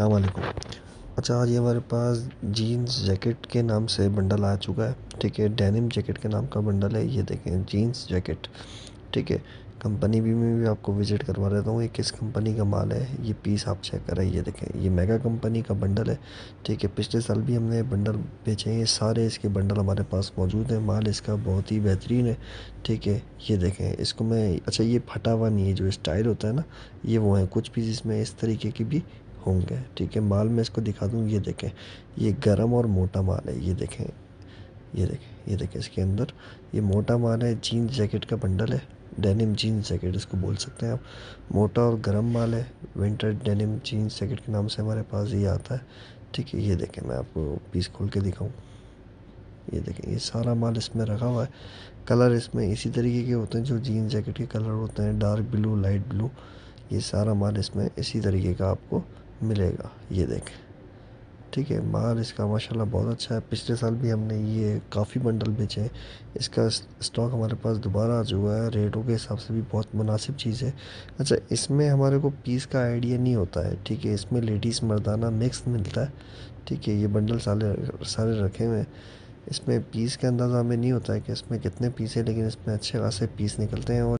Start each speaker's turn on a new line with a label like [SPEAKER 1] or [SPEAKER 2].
[SPEAKER 1] वालेकुम अच्छा आज ये हमारे पास जीन्स जैकेट के नाम से बंडल आ चुका है ठीक है डेनिम जैकेट के नाम का बंडल है ये देखें जीन्स जैकेट ठीक है कंपनी भी मैं भी आपको विज़िट करवा देता हूँ ये किस कंपनी का माल है ये पीस आप चेक करें ये देखें ये मेगा कंपनी का बंडल है ठीक है पिछले साल भी हमने बंडल बेचे हैं सारे इसके बंडल हमारे पास मौजूद हैं माल इसका बहुत ही बेहतरीन है ठीक है ये देखें इसको मैं अच्छा ये फटा हुआ नहीं है जो स्टाइल होता है ना ये वो है कुछ पीस इसमें इस तरीके की भी होंगे ठीक है माल मैं इसको दिखा दूँ ये देखें ये गर्म और मोटा माल है ये देखें ये देखें ये देखें इसके अंदर ये मोटा माल है जीन्स जैकेट का बंडल है डेनिम जीन्स जैकेट इसको बोल सकते हैं आप मोटा और गर्म माल है विंटर डेनिम जीन्स जैकेट के नाम से हमारे पास ये आता है ठीक है ये देखें मैं आपको पीस खोल के दिखाऊँ ये देखें ये सारा माल इसमें रखा हुआ है कलर इसमें इसी तरीके के होते हैं जो जीन्स जैकेट के कलर होते हैं डार्क ब्लू लाइट ब्लू ये सारा माल इसमें इसी तरीके का आपको मिलेगा ये देखें ठीक है माल इसका माशाल्लाह बहुत अच्छा है पिछले साल भी हमने ये काफ़ी बंडल बेचे हैं इसका स्टॉक हमारे पास दोबारा आ चुका है रेटों के हिसाब से भी बहुत मुनासिब चीज़ है अच्छा इसमें हमारे को पीस का आइडिया नहीं होता है ठीक है इसमें लेडीज़ मर्दाना मिक्स मिलता है ठीक है ये बंडल सारे सारे रखे हुए हैं इसमें पीस का अंदाज़ा हमें नहीं होता है कि इसमें कितने पीस है लेकिन इसमें अच्छे खासे पीस निकलते हैं और